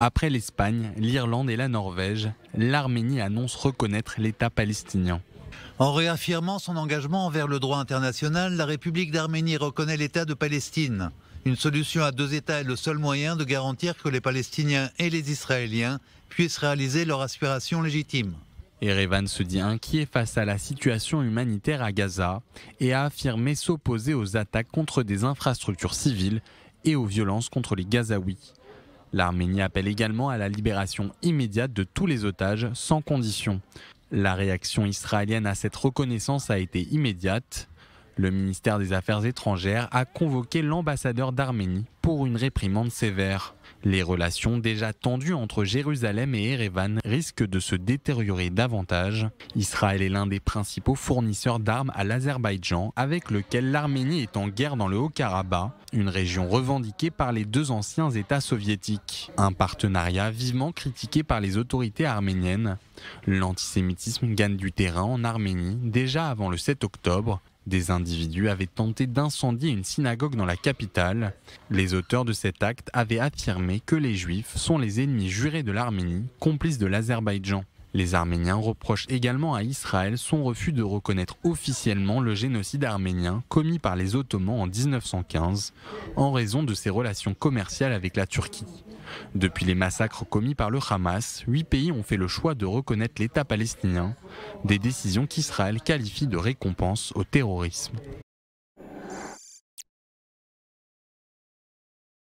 Après l'Espagne, l'Irlande et la Norvège, l'Arménie annonce reconnaître l'État palestinien. En réaffirmant son engagement envers le droit international, la République d'Arménie reconnaît l'État de Palestine. Une solution à deux États est le seul moyen de garantir que les Palestiniens et les Israéliens puissent réaliser leurs aspirations légitimes. Erevan se dit inquiet face à la situation humanitaire à Gaza et a affirmé s'opposer aux attaques contre des infrastructures civiles et aux violences contre les Gazaouis. L'Arménie appelle également à la libération immédiate de tous les otages, sans condition. La réaction israélienne à cette reconnaissance a été immédiate. Le ministère des Affaires étrangères a convoqué l'ambassadeur d'Arménie pour une réprimande sévère. Les relations déjà tendues entre Jérusalem et Erevan risquent de se détériorer davantage. Israël est l'un des principaux fournisseurs d'armes à l'Azerbaïdjan, avec lequel l'Arménie est en guerre dans le Haut-Karabakh, une région revendiquée par les deux anciens États soviétiques. Un partenariat vivement critiqué par les autorités arméniennes. L'antisémitisme gagne du terrain en Arménie déjà avant le 7 octobre, des individus avaient tenté d'incendier une synagogue dans la capitale. Les auteurs de cet acte avaient affirmé que les Juifs sont les ennemis jurés de l'Arménie, complices de l'Azerbaïdjan. Les Arméniens reprochent également à Israël son refus de reconnaître officiellement le génocide arménien commis par les Ottomans en 1915 en raison de ses relations commerciales avec la Turquie. Depuis les massacres commis par le Hamas, huit pays ont fait le choix de reconnaître l'État palestinien, des décisions qu'Israël qualifie de récompense au terrorisme.